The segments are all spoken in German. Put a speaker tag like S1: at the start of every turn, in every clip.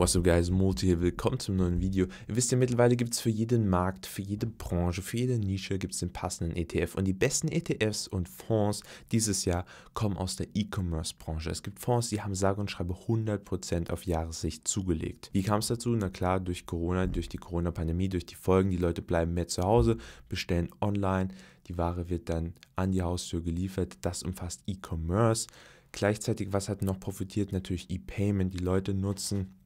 S1: What's up guys, Moto hier, willkommen zum neuen Video. Ihr wisst ja, mittlerweile gibt es für jeden Markt, für jede Branche, für jede Nische gibt es den passenden ETF und die besten ETFs und Fonds dieses Jahr kommen aus der E-Commerce-Branche. Es gibt Fonds, die haben sage und schreibe 100% auf Jahressicht zugelegt. Wie kam es dazu? Na klar, durch Corona, durch die Corona-Pandemie, durch die Folgen, die Leute bleiben mehr zu Hause, bestellen online, die Ware wird dann an die Haustür geliefert, das umfasst E-Commerce. Gleichzeitig, was hat noch profitiert? Natürlich E-Payment. Die Leute nutzen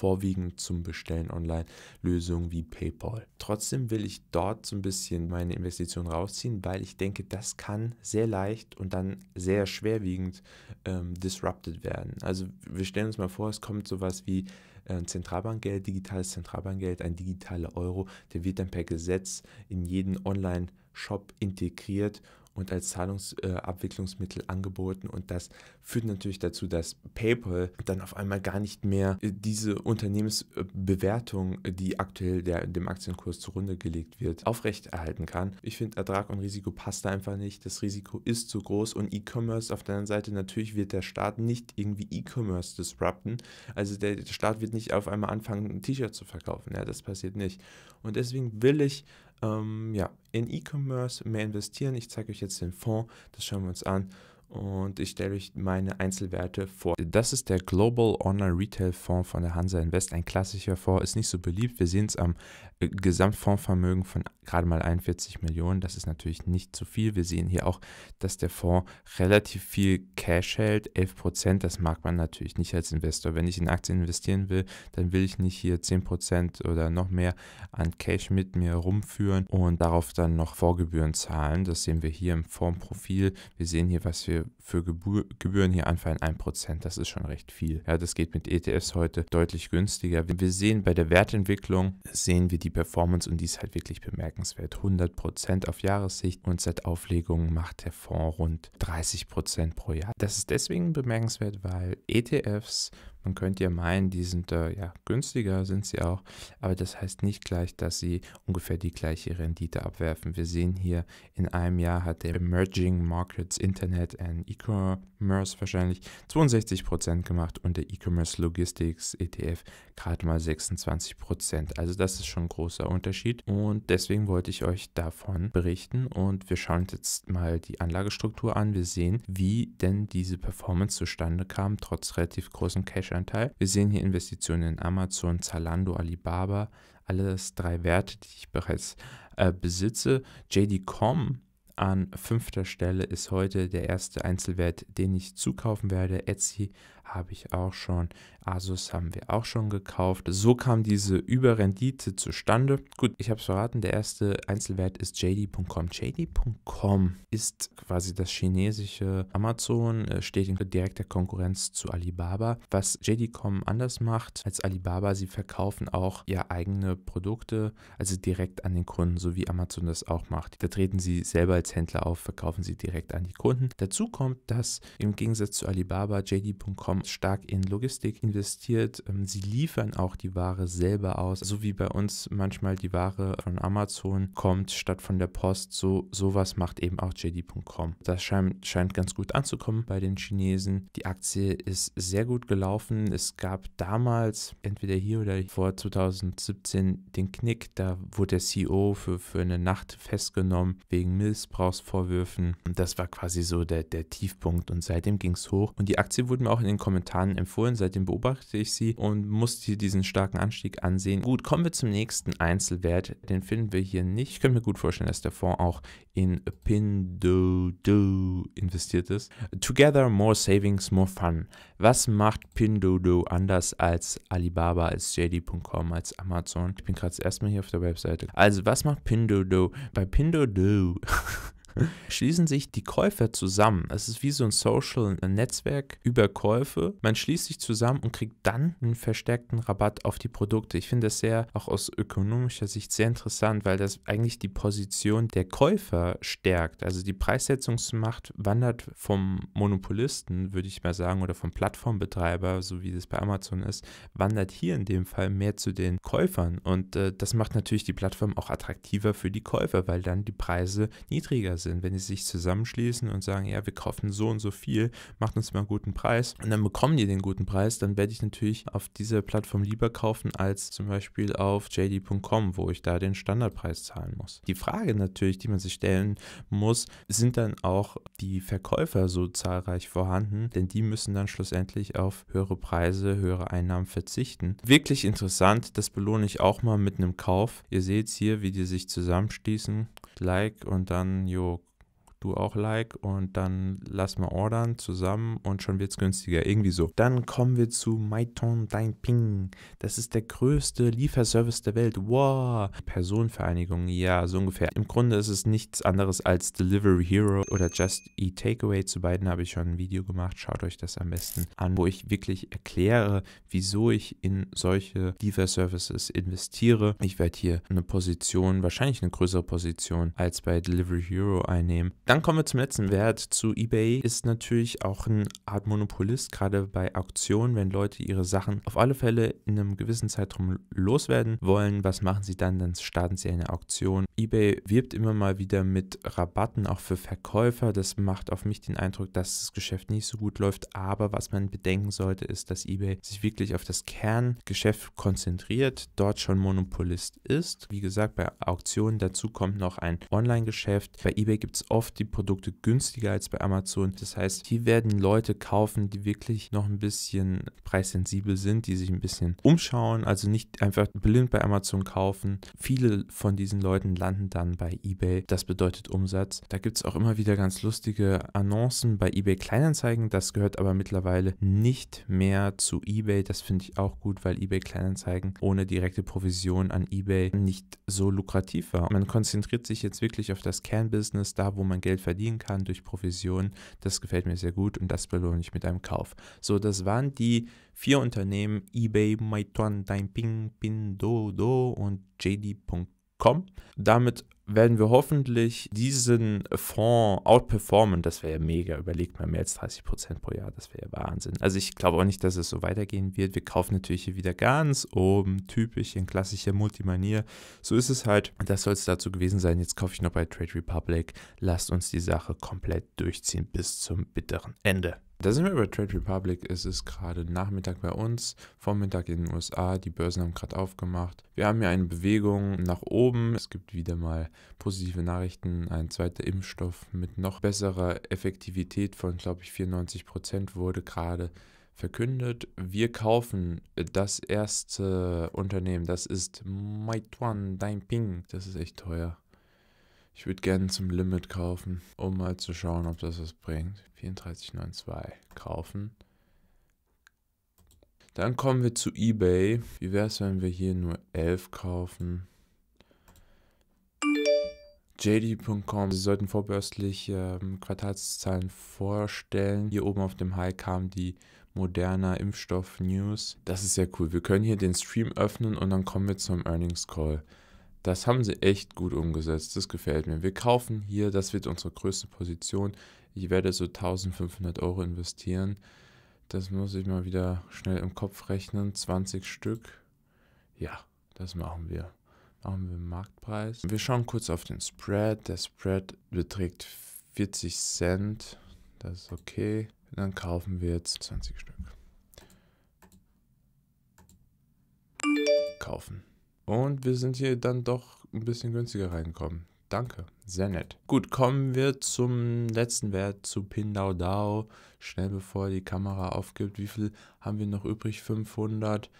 S1: vorwiegend zum Bestellen online Lösungen wie PayPal. Trotzdem will ich dort so ein bisschen meine Investition rausziehen, weil ich denke, das kann sehr leicht und dann sehr schwerwiegend ähm, disrupted werden. Also wir stellen uns mal vor, es kommt sowas wie äh, Zentralbankgeld, digitales Zentralbankgeld, ein digitaler Euro, der wird dann per Gesetz in jeden Online-Shop integriert und als Zahlungsabwicklungsmittel äh, angeboten. Und das führt natürlich dazu, dass PayPal dann auf einmal gar nicht mehr äh, diese Unternehmensbewertung, äh, die aktuell der, dem Aktienkurs zugrunde gelegt wird, aufrechterhalten kann. Ich finde, Ertrag und Risiko passt da einfach nicht. Das Risiko ist zu groß und E-Commerce auf der anderen Seite, natürlich wird der Staat nicht irgendwie E-Commerce disrupten. Also der, der Staat wird nicht auf einmal anfangen, ein T-Shirt zu verkaufen. Ja, das passiert nicht. Und deswegen will ich ähm, ja, in E-Commerce mehr investieren. Ich zeige euch jetzt den Fonds, das schauen wir uns an und ich stelle euch meine Einzelwerte vor. Das ist der Global Honor Retail Fonds von der Hansa Invest, ein klassischer Fonds, ist nicht so beliebt. Wir sehen es am äh, Gesamtfondsvermögen von gerade mal 41 Millionen. Das ist natürlich nicht zu viel. Wir sehen hier auch, dass der Fonds relativ viel Cash hält, 11 Prozent. Das mag man natürlich nicht als Investor. Wenn ich in Aktien investieren will, dann will ich nicht hier 10 Prozent oder noch mehr an Cash mit mir rumführen und darauf dann noch Vorgebühren zahlen. Das sehen wir hier im Fondsprofil. Wir sehen hier, was wir für Gebühr, Gebühren hier anfallen, 1%, das ist schon recht viel. Ja, das geht mit ETFs heute deutlich günstiger. Wir sehen bei der Wertentwicklung, sehen wir die Performance und die ist halt wirklich bemerkenswert. 100% auf Jahressicht und seit Auflegung macht der Fonds rund 30% pro Jahr. Das ist deswegen bemerkenswert, weil ETFs man könnte ja meinen, die sind äh, ja günstiger, sind sie auch, aber das heißt nicht gleich, dass sie ungefähr die gleiche Rendite abwerfen. Wir sehen hier, in einem Jahr hat der Emerging Markets Internet and E-Commerce wahrscheinlich 62% gemacht und der E-Commerce Logistics ETF gerade mal 26%. Also das ist schon ein großer Unterschied und deswegen wollte ich euch davon berichten und wir schauen jetzt mal die Anlagestruktur an. Wir sehen, wie denn diese Performance zustande kam, trotz relativ großen Cash cash Wir sehen hier Investitionen in Amazon, Zalando, Alibaba, alles drei Werte, die ich bereits äh, besitze. JD.com an fünfter Stelle ist heute der erste Einzelwert, den ich zukaufen werde. Etsy habe ich auch schon, Asus haben wir auch schon gekauft. So kam diese Überrendite zustande. Gut, ich habe es verraten, der erste Einzelwert ist JD.com. JD.com ist quasi das chinesische Amazon, äh, steht in direkter Konkurrenz zu Alibaba. Was JD.com anders macht als Alibaba, sie verkaufen auch ja eigene Produkte, also direkt an den Kunden, so wie Amazon das auch macht. Da treten sie selber als als Händler auf, verkaufen sie direkt an die Kunden. Dazu kommt, dass im Gegensatz zu Alibaba JD.com stark in Logistik investiert. Ähm, sie liefern auch die Ware selber aus, so wie bei uns manchmal die Ware von Amazon kommt statt von der Post. So sowas macht eben auch JD.com. Das scheint, scheint ganz gut anzukommen bei den Chinesen. Die Aktie ist sehr gut gelaufen. Es gab damals entweder hier oder vor 2017 den Knick. Da wurde der CEO für, für eine Nacht festgenommen wegen Missbrauch Missbrauchsvorwürfen. Und das war quasi so der, der Tiefpunkt und seitdem ging es hoch. Und die Aktie wurde mir auch in den Kommentaren empfohlen, seitdem beobachte ich sie und musste diesen starken Anstieg ansehen. Gut, kommen wir zum nächsten Einzelwert, den finden wir hier nicht. Ich könnte mir gut vorstellen, dass der Fonds auch in Pindodo investiert ist. Together more savings, more fun. Was macht Pindodo anders als Alibaba, als JD.com, als Amazon? Ich bin gerade erstmal hier auf der Webseite. Also, was macht Pindodo? Bei Pindodo schließen sich die Käufer zusammen. Es ist wie so ein Social Netzwerk über Käufe. Man schließt sich zusammen und kriegt dann einen verstärkten Rabatt auf die Produkte. Ich finde das sehr, auch aus ökonomischer Sicht, sehr interessant, weil das eigentlich die Position der Käufer stärkt. Also die Preissetzungsmacht wandert vom Monopolisten, würde ich mal sagen, oder vom Plattformbetreiber, so wie das bei Amazon ist, wandert hier in dem Fall mehr zu den Käufern. Und äh, das macht natürlich die Plattform auch attraktiver für die Käufer, weil dann die Preise niedriger sind sind, wenn sie sich zusammenschließen und sagen, ja, wir kaufen so und so viel, macht uns mal einen guten Preis und dann bekommen die den guten Preis, dann werde ich natürlich auf dieser Plattform lieber kaufen als zum Beispiel auf JD.com, wo ich da den Standardpreis zahlen muss. Die Frage natürlich, die man sich stellen muss, sind dann auch die Verkäufer so zahlreich vorhanden, denn die müssen dann schlussendlich auf höhere Preise, höhere Einnahmen verzichten. Wirklich interessant, das belohne ich auch mal mit einem Kauf. Ihr seht hier, wie die sich zusammenschließen, Like und dann, jo, du auch Like und dann lass mal ordern zusammen und schon wird es günstiger. Irgendwie so. Dann kommen wir zu Maiton Dainping. Das ist der größte Lieferservice der Welt. Wow. Personenvereinigung, ja, so ungefähr. Im Grunde ist es nichts anderes als Delivery Hero oder Just Eat Takeaway. Zu beiden habe ich schon ein Video gemacht. Schaut euch das am besten an, wo ich wirklich erkläre, wieso ich in solche Lieferservices investiere. Ich werde hier eine Position, wahrscheinlich eine größere Position als bei Delivery Hero einnehmen dann kommen wir zum letzten Wert. Zu eBay ist natürlich auch eine Art Monopolist, gerade bei Auktionen, wenn Leute ihre Sachen auf alle Fälle in einem gewissen Zeitraum loswerden wollen. Was machen sie dann? Dann starten sie eine Auktion. eBay wirbt immer mal wieder mit Rabatten auch für Verkäufer. Das macht auf mich den Eindruck, dass das Geschäft nicht so gut läuft. Aber was man bedenken sollte, ist, dass eBay sich wirklich auf das Kerngeschäft konzentriert, dort schon Monopolist ist. Wie gesagt, bei Auktionen dazu kommt noch ein Online-Geschäft. Bei eBay gibt es oft die Produkte günstiger als bei Amazon. Das heißt, hier werden Leute kaufen, die wirklich noch ein bisschen preissensibel sind, die sich ein bisschen umschauen, also nicht einfach blind bei Amazon kaufen. Viele von diesen Leuten landen dann bei eBay. Das bedeutet Umsatz. Da gibt es auch immer wieder ganz lustige Annoncen bei eBay Kleinanzeigen. Das gehört aber mittlerweile nicht mehr zu eBay. Das finde ich auch gut, weil eBay Kleinanzeigen ohne direkte Provision an eBay nicht so lukrativ war. Man konzentriert sich jetzt wirklich auf das Kernbusiness, da wo man Geld Geld verdienen kann durch Provision. das gefällt mir sehr gut und das belohne ich mit einem Kauf. So, das waren die vier Unternehmen eBay, Meituan, Dainping, Pindodo und JD.com. Damit werden wir hoffentlich diesen Fonds outperformen. Das wäre ja mega. Überlegt mal mehr als 30 Prozent pro Jahr. Das wäre ja Wahnsinn. Also ich glaube auch nicht, dass es so weitergehen wird. Wir kaufen natürlich hier wieder ganz oben, typisch in klassischer Multimanier. So ist es halt. Das soll es dazu gewesen sein. Jetzt kaufe ich noch bei Trade Republic. Lasst uns die Sache komplett durchziehen bis zum bitteren Ende. Da sind wir bei Trade Republic. Es ist gerade Nachmittag bei uns, Vormittag in den USA. Die Börsen haben gerade aufgemacht. Wir haben hier eine Bewegung nach oben. Es gibt wieder mal positive Nachrichten. Ein zweiter Impfstoff mit noch besserer Effektivität von, glaube ich, 94 Prozent wurde gerade verkündet. Wir kaufen das erste Unternehmen. Das ist Meituan Dainping. Das ist echt teuer. Ich würde gerne zum Limit kaufen, um mal zu schauen, ob das was bringt. 34,92 kaufen. Dann kommen wir zu eBay. Wie wäre es, wenn wir hier nur 11 kaufen? JD.com, sie sollten vorbörslich ähm, Quartalszahlen vorstellen. Hier oben auf dem High kam die Moderna Impfstoff News. Das ist ja cool. Wir können hier den Stream öffnen und dann kommen wir zum Earnings Call. Das haben sie echt gut umgesetzt. Das gefällt mir. Wir kaufen hier, das wird unsere größte Position. Ich werde so 1500 Euro investieren. Das muss ich mal wieder schnell im Kopf rechnen. 20 Stück. Ja, das machen wir. Machen wir Marktpreis. Wir schauen kurz auf den Spread. Der Spread beträgt 40 Cent. Das ist okay. Dann kaufen wir jetzt 20 Stück. Kaufen. Und wir sind hier dann doch ein bisschen günstiger reingekommen. Danke, sehr nett. Gut, kommen wir zum letzten Wert, zu Pindaudao. Schnell bevor die Kamera aufgibt, wie viel haben wir noch übrig? 500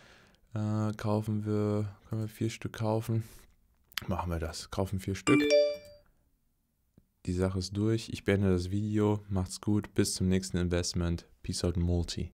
S1: äh, kaufen wir, können wir vier Stück kaufen? Machen wir das, kaufen vier Stück. Die Sache ist durch. Ich beende das Video. Macht's gut. Bis zum nächsten Investment. Peace out, Multi.